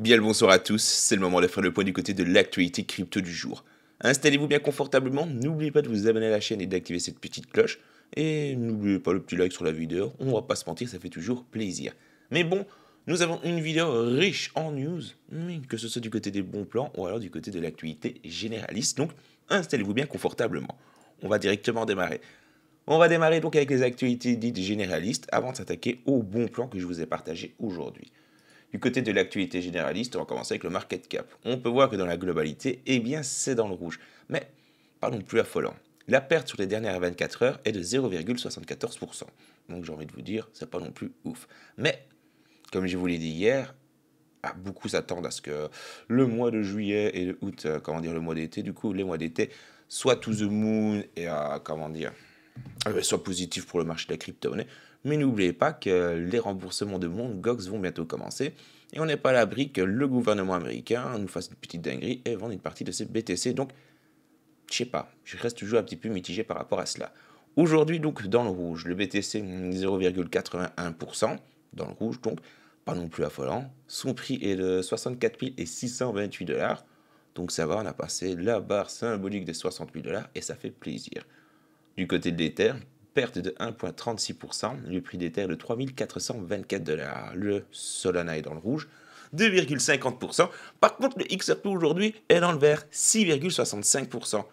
Bien le bonsoir à tous, c'est le moment de faire le point du côté de l'actualité crypto du jour. Installez-vous bien confortablement, n'oubliez pas de vous abonner à la chaîne et d'activer cette petite cloche. Et n'oubliez pas le petit like sur la vidéo, on va pas se mentir, ça fait toujours plaisir. Mais bon, nous avons une vidéo riche en news, que ce soit du côté des bons plans ou alors du côté de l'actualité généraliste, donc installez-vous bien confortablement. On va directement démarrer. On va démarrer donc avec les actualités dites généralistes avant de s'attaquer aux bons plans que je vous ai partagé aujourd'hui. Du côté de l'actualité généraliste, on va commencer avec le market cap. On peut voir que dans la globalité, eh bien c'est dans le rouge. Mais pas non plus affolant. La perte sur les dernières 24 heures est de 0,74%. Donc j'ai envie de vous dire, c'est pas non plus ouf. Mais, comme je vous l'ai dit hier, beaucoup s'attendent à ce que le mois de juillet et de août, euh, comment dire, le mois d'été, du coup, les mois d'été, soient to the moon et, à euh, comment dire, euh, soit positif pour le marché de la crypto-monnaie. Mais n'oubliez pas que les remboursements de Gox vont bientôt commencer et on n'est pas à l'abri que le gouvernement américain nous fasse une petite dinguerie et vende une partie de ses BTC. Donc, je sais pas, je reste toujours un petit peu mitigé par rapport à cela. Aujourd'hui, donc, dans le rouge, le BTC 0,81%, dans le rouge, donc, pas non plus affolant. Son prix est de 64 628 dollars. Donc ça va, on a passé la barre symbolique des 68 dollars et ça fait plaisir. Du côté de l'Ether, perte de 1,36%. Le prix des terres de 3424 dollars. Le Solana est dans le rouge. 2,50%. Par contre, le XRP aujourd'hui est dans le vert, 6,65%. Vous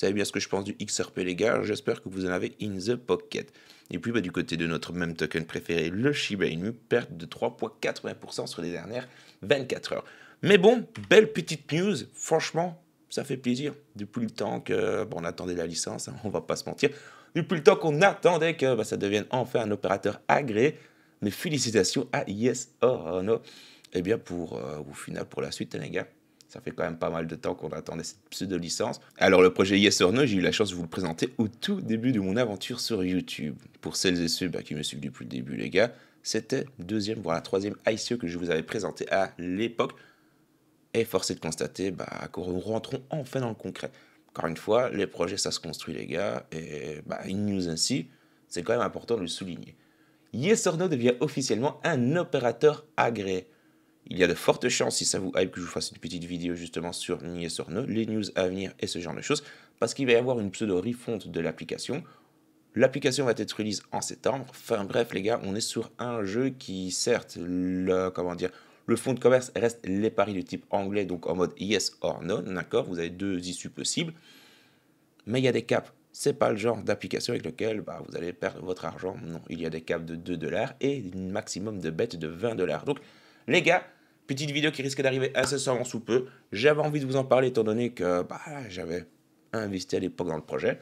savez bien ce que je pense du XRP, les gars. J'espère que vous en avez in the pocket. Et puis, bah, du côté de notre même token préféré, le Shiba Inu, perte de 3,80% sur les dernières 24 heures. Mais bon, belle petite news. Franchement, ça fait plaisir. Depuis le temps que bon, attendait la licence, hein, on va pas se mentir. Depuis le temps qu'on attendait que bah, ça devienne enfin un opérateur agréé. Mais félicitations à Yes no Eh bien, pour, euh, au final, pour la suite, les gars. Ça fait quand même pas mal de temps qu'on attendait cette pseudo-licence. Alors le projet Yes or j'ai eu la chance de vous le présenter au tout début de mon aventure sur YouTube. Pour celles et ceux bah, qui me suivent depuis le début, les gars, c'était deuxième, voire la troisième ICO e que je vous avais présenté à l'époque. Et force de constater bah, qu'on rentrons enfin dans le concret. Encore une fois, les projets, ça se construit, les gars. Et bah, une news ainsi, c'est quand même important de le souligner. Yes or No devient officiellement un opérateur agréé. Il y a de fortes chances, si ça vous hype, que je vous fasse une petite vidéo justement sur No, les news à venir et ce genre de choses, parce qu'il va y avoir une pseudo-refonte de l'application. L'application va être release en septembre. Enfin bref, les gars, on est sur un jeu qui, certes, le, comment dire, le fonds de commerce reste les paris de type anglais, donc en mode yes or no, d'accord Vous avez deux issues possibles. Mais il y a des caps. C'est pas le genre d'application avec lequel bah, vous allez perdre votre argent. Non, il y a des caps de 2 dollars et un maximum de bêtes de 20 dollars. Donc, les gars, petite vidéo qui risque d'arriver incessamment sous peu. J'avais envie de vous en parler étant donné que bah, j'avais investi à l'époque dans le projet.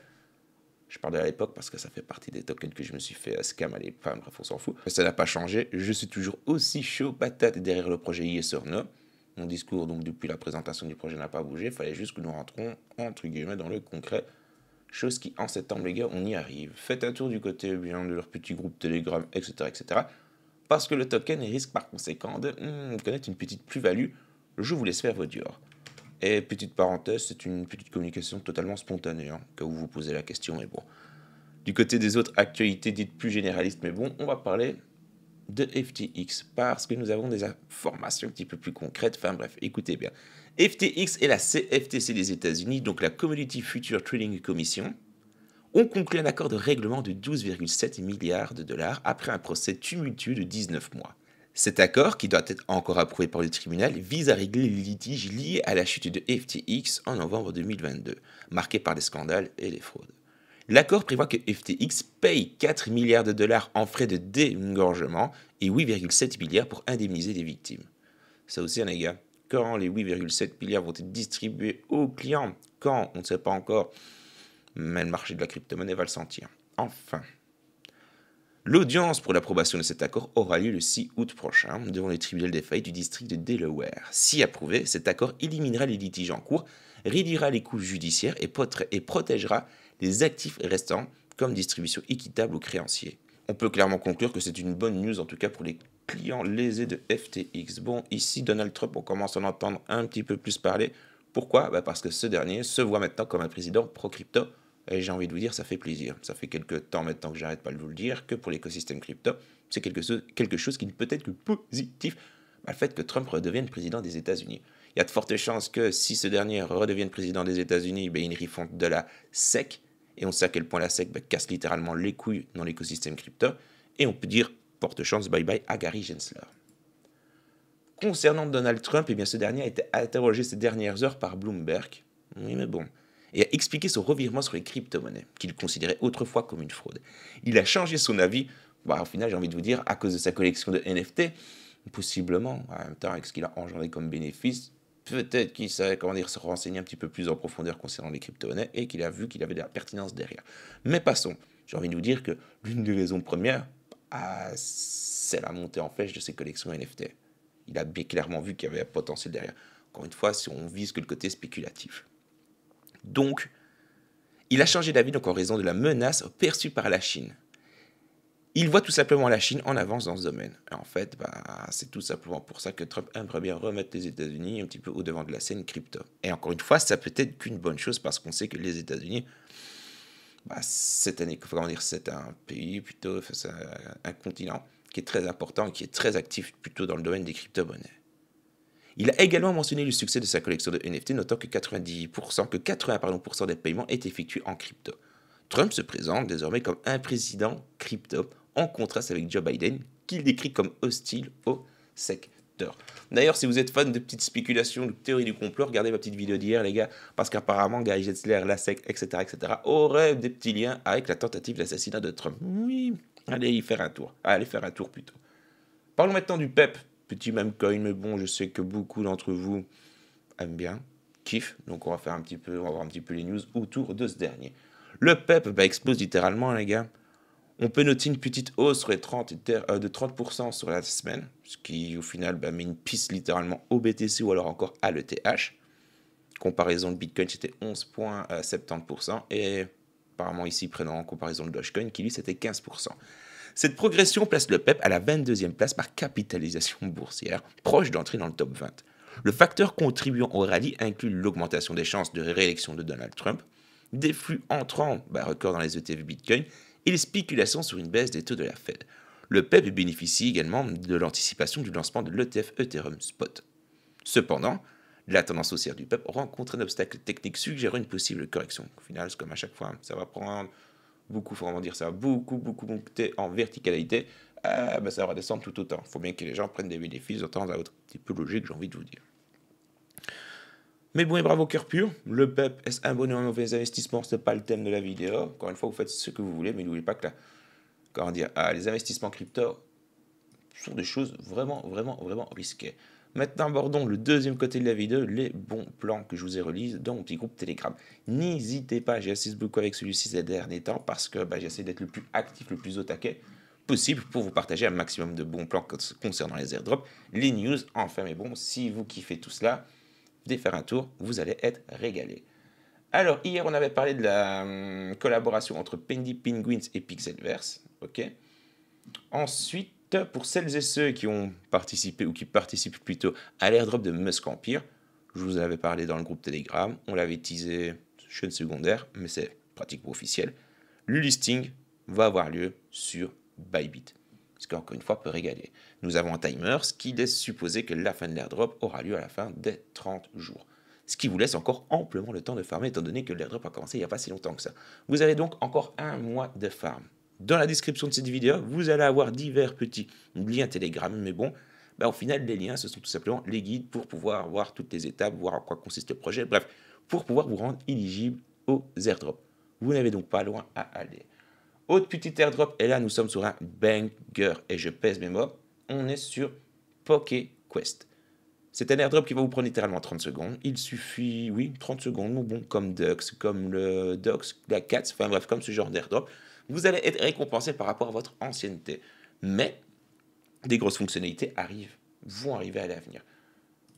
Je parle de l'époque parce que ça fait partie des tokens que je me suis fait euh, scam à l'époque. femmes, bref, on s'en fout. ça n'a pas changé. Je suis toujours aussi chaud patate derrière le projet Yes Mon discours, donc, depuis la présentation du projet n'a pas bougé. Il fallait juste que nous rentrons, entre guillemets, dans le concret. Chose qui, en septembre, les gars, on y arrive. Faites un tour du côté bien de leur petit groupe Telegram, etc., etc. Parce que le token risque par conséquent de hmm, connaître une petite plus-value. Je vous laisse faire vos dior. Et petite parenthèse, c'est une petite communication totalement spontanée, hein, quand vous vous posez la question, mais bon. Du côté des autres actualités dites plus généralistes, mais bon, on va parler de FTX parce que nous avons des informations un petit peu plus concrètes. Enfin bref, écoutez bien. FTX et la CFTC des États-Unis, donc la Community Future Trading Commission, ont conclu un accord de règlement de 12,7 milliards de dollars après un procès tumultueux de 19 mois. Cet accord, qui doit être encore approuvé par le tribunal, vise à régler les litiges liés à la chute de FTX en novembre 2022, marqué par les scandales et les fraudes. L'accord prévoit que FTX paye 4 milliards de dollars en frais de dégorgement et 8,7 milliards pour indemniser les victimes. Ça aussi, un hein, gars, quand les 8,7 milliards vont être distribués aux clients Quand On ne sait pas encore. Mais le marché de la crypto-monnaie va le sentir. Enfin. L'audience pour l'approbation de cet accord aura lieu le 6 août prochain devant les tribunaux des failles du district de Delaware. Si approuvé, cet accord éliminera les litiges en cours, réduira les coûts judiciaires et, protégera les actifs restants comme distribution équitable aux créanciers. On peut clairement conclure que c'est une bonne news en tout cas pour les clients lésés de FTX. Bon, ici Donald Trump, on commence à en entendre un petit peu plus parler. Pourquoi bah Parce que ce dernier se voit maintenant comme un président pro-crypto et j'ai envie de vous dire, ça fait plaisir. Ça fait quelques temps maintenant que j'arrête pas de vous le dire, que pour l'écosystème crypto, c'est quelque, quelque chose qui ne peut être que positif bah, le fait que Trump redevienne président des États-Unis. Il y a de fortes chances que si ce dernier redevienne président des États-Unis, ben, il refonte de la SEC. Et on sait à quel point la SEC bah, casse littéralement les couilles dans l'écosystème crypto. Et on peut dire, porte chance, bye bye à Gary Gensler. Concernant Donald Trump, eh bien, ce dernier a été interrogé ces dernières heures par Bloomberg. Oui, mais bon, et a expliqué son revirement sur les crypto-monnaies, qu'il considérait autrefois comme une fraude. Il a changé son avis, bah, au final j'ai envie de vous dire, à cause de sa collection de NFT, possiblement, en même temps avec ce qu'il a engendré comme bénéfice, peut-être qu'il savait comment dire, se renseigner un petit peu plus en profondeur concernant les crypto-monnaies et qu'il a vu qu'il avait de la pertinence derrière. Mais passons, j'ai envie de vous dire que l'une des raisons premières, bah, c'est la montée en flèche de ses collections NFT. Il a bien clairement vu qu'il y avait un potentiel derrière. Encore une fois, si on vise que le côté spéculatif. Donc, il a changé d'avis donc en raison de la menace perçue par la Chine. Il voit tout simplement la Chine en avance dans ce domaine. en fait, bah, c'est tout simplement pour ça que Trump aimerait bien remettre les États-Unis un petit peu au devant de la scène crypto. Et encore une fois, ça peut être qu'une bonne chose parce qu'on sait que les États-Unis, ben, c'est un, dire, c'est un pays plutôt, un, un continent qui est très important qui est très actif plutôt dans le domaine des crypto-monnaies. Il a également mentionné le succès de sa collection de NFT, notant que 90%, que 80% des paiements est effectués en crypto. Trump se présente désormais comme un président crypto, en contraste avec Joe Biden, qu'il décrit comme hostile au secteur. D'ailleurs, si vous êtes fan de petites spéculations, de théories du complot, regardez ma petite vidéo d'hier, les gars, parce qu'apparemment, Gary Jetzler la SEC, etc., etc., aurait des petits liens avec la tentative d'assassinat de Trump. Oui, allez y faire un tour. Allez faire un tour plutôt. Parlons maintenant du PEP, petit même coin, mais bon, je sais que beaucoup d'entre vous aiment bien, kiffent, donc on va faire un petit peu, on va voir un petit peu les news autour de ce dernier. Le PEP bah, explose littéralement, hein, les gars. On peut noter une petite hausse sur 30, euh, de 30% sur la semaine, ce qui au final bah, met une piste littéralement au BTC ou alors encore à l'ETH. Comparaison, de Bitcoin c'était 11,70% euh, et apparemment ici prenant en comparaison le Dogecoin qui lui c'était 15%. Cette progression place le PEP e à la 22e place par capitalisation boursière, proche d'entrer dans le top 20. Le facteur contribuant au rallye inclut l'augmentation des chances de réélection de Donald Trump, des flux entrants, bah, record dans les ETF Bitcoin, et les spéculations sur une baisse des taux de la Fed. Le PEP e bénéficie également de l'anticipation du lancement de l'ETF Ethereum Spot. Cependant, la tendance haussière du PEP e rencontre un obstacle technique suggérant une possible correction. Au final, comme à chaque fois, hein, ça va prendre beaucoup, faut vraiment dire ça, beaucoup, beaucoup, monté en verticalité, euh, ben, ça va descendre tout autant. Il faut bien que les gens prennent des bénéfices de temps à autre. C'est peu logique, j'ai envie de vous dire. Mais bon et bravo, cœur pur. Le PEP, est-ce un bon ou un mauvais investissement Ce n'est pas le thème de la vidéo. Encore une fois, vous faites ce que vous voulez, mais n'oubliez pas que comment dire, ah, les investissements crypto sont des choses vraiment, vraiment, vraiment risquées. Maintenant, abordons le deuxième côté de la vidéo, les bons plans que je vous ai relis dans mon petit groupe Telegram. N'hésitez pas, j'ai assisté beaucoup avec celui-ci ces derniers temps parce que bah, j'essaie d'être le plus actif, le plus au taquet possible pour vous partager un maximum de bons plans concernant les airdrops, les news, enfin. Mais bon, si vous kiffez tout cela, venez faire un tour, vous allez être régalé. Alors, hier, on avait parlé de la hum, collaboration entre Pendy Penguins et Pixelverse. ok Ensuite, pour celles et ceux qui ont participé ou qui participent plutôt à l'airdrop de Musk Empire, je vous avais parlé dans le groupe Telegram, on l'avait teasé chaîne secondaire, mais c'est pratiquement officiel. Le listing va avoir lieu sur Bybit, ce qui encore une fois peut régaler. Nous avons un timer, ce qui laisse supposer que la fin de l'airdrop aura lieu à la fin des 30 jours ce qui vous laisse encore amplement le temps de farmer étant donné que l'airdrop a commencé il n'y a pas si longtemps que ça. Vous avez donc encore un mois de farm. Dans la description de cette vidéo, vous allez avoir divers petits liens Telegram, mais bon, bah, au final, les liens, ce sont tout simplement les guides pour pouvoir voir toutes les étapes, voir en quoi consiste le projet, bref, pour pouvoir vous rendre éligible aux airdrops. Vous n'avez donc pas loin à aller. Autre petit airdrop, et là nous sommes sur un banger, et je pèse mes mots, on est sur PokéQuest. C'est un airdrop qui va vous prendre littéralement 30 secondes. Il suffit, oui, 30 secondes, bon, comme Dux, comme le Dux, la Cats, enfin bref, comme ce genre d'airdrop. Vous allez être récompensé par rapport à votre ancienneté. Mais des grosses fonctionnalités arrivent, vont arriver à l'avenir.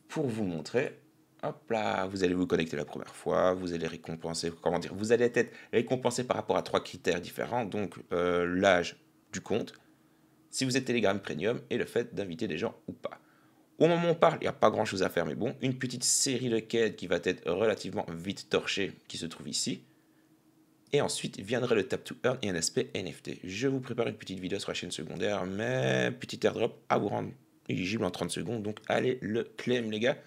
Pour vous montrer, hop là, vous allez vous connecter la première fois, vous allez récompenser, comment dire, vous allez être récompensé par rapport à trois critères différents, donc euh, l'âge du compte, si vous êtes Telegram Premium et le fait d'inviter des gens ou pas. Au moment où on parle, il n'y a pas grand chose à faire, mais bon, une petite série de quêtes qui va être relativement vite torchée, qui se trouve ici. Et ensuite viendrait le Tap to Earn et un aspect NFT. Je vous prépare une petite vidéo sur la chaîne secondaire, mais petit airdrop à vous rendre éligible en 30 secondes, donc allez le claim les gars,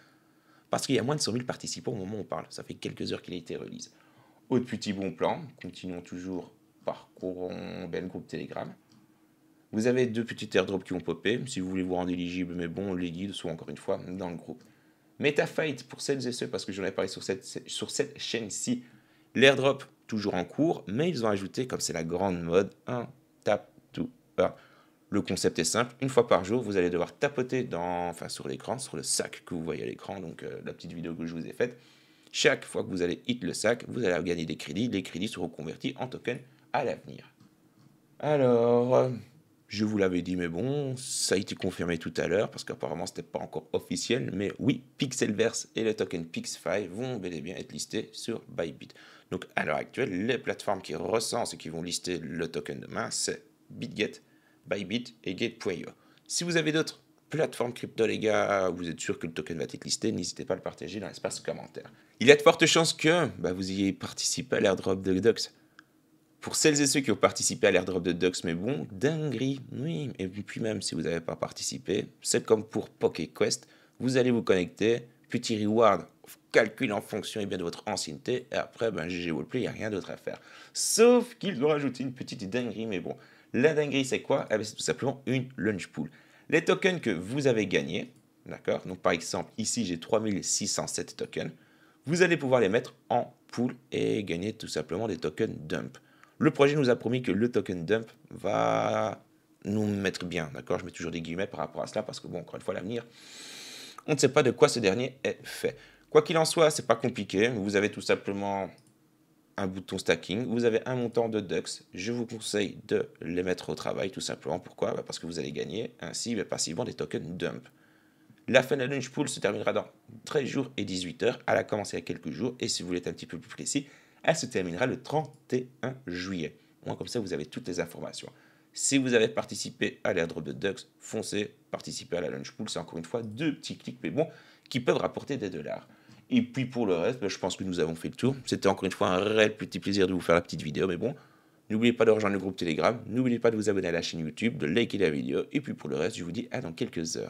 parce qu'il y a moins de 100 000 participants au moment où on parle. Ça fait quelques heures qu'il a été release. Autre petit bon plan, continuons toujours par courant, bel groupe Telegram. Vous avez deux petits airdrops qui vont popper, si vous voulez vous rendre éligible, mais bon, les guides sont encore une fois dans le groupe. MetaFight, pour celles et ceux, parce que j'en ai parlé sur cette, sur cette chaîne-ci, l'airdrop toujours en cours, mais ils ont ajouté, comme c'est la grande mode, un tap to Le concept est simple, une fois par jour, vous allez devoir tapoter dans, enfin, sur l'écran, sur le sac que vous voyez à l'écran, donc euh, la petite vidéo que je vous ai faite. Chaque fois que vous allez hit le sac, vous allez gagner des crédits, les crédits seront convertis en tokens à l'avenir. Alors, euh, je vous l'avais dit, mais bon, ça a été confirmé tout à l'heure, parce qu'apparemment, ce n'était pas encore officiel, mais oui, Pixelverse et le token pix vont bel et bien être listés sur Bybit. Donc, à l'heure actuelle, les plateformes qui recensent et qui vont lister le token demain, c'est BitGet, Bybit et Gate.io. Si vous avez d'autres plateformes crypto, les gars, vous êtes sûr que le token va être listé, n'hésitez pas à le partager dans l'espace commentaire. Il y a de fortes chances que bah, vous ayez participé à l'airdrop de Docs pour celles et ceux qui ont participé à l'airdrop de Dux, mais bon, dinguerie, oui. Et puis même si vous n'avez pas participé, c'est comme pour Quest. vous allez vous connecter, petit reward, calcul en fonction et eh bien, de votre ancienneté, et après, ben, GG Wallplay, il n'y a rien d'autre à faire. Sauf qu'ils ont rajouté une petite dinguerie, mais bon. La dinguerie, c'est quoi eh C'est tout simplement une lunch pool. Les tokens que vous avez gagnés, d'accord Donc par exemple, ici, j'ai 3607 tokens. Vous allez pouvoir les mettre en pool et gagner tout simplement des tokens dump. Le projet nous a promis que le token dump va nous mettre bien, d'accord Je mets toujours des guillemets par rapport à cela parce que, bon, encore une fois, l'avenir, on ne sait pas de quoi ce dernier est fait. Quoi qu'il en soit, ce n'est pas compliqué. Vous avez tout simplement un bouton stacking, vous avez un montant de DUX. Je vous conseille de les mettre au travail tout simplement. Pourquoi bah, Parce que vous allez gagner ainsi passivement des tokens dump. La fin de la lunch pool se terminera dans 13 jours et 18 heures. Elle a commencé il y a quelques jours et si vous voulez être un petit peu plus précis, elle se terminera le 31 juillet. Moi, comme ça, vous avez toutes les informations. Si vous avez participé à l'airdrop de Dux, foncez, participez à la lunch Pool. C'est encore une fois deux petits clics, mais bon, qui peuvent rapporter des dollars. Et puis pour le reste, ben, je pense que nous avons fait le tour. C'était encore une fois un réel petit plaisir de vous faire la petite vidéo, mais bon, n'oubliez pas de rejoindre le groupe Telegram, n'oubliez pas de vous abonner à la chaîne YouTube, de liker la vidéo, et puis pour le reste, je vous dis à dans quelques heures.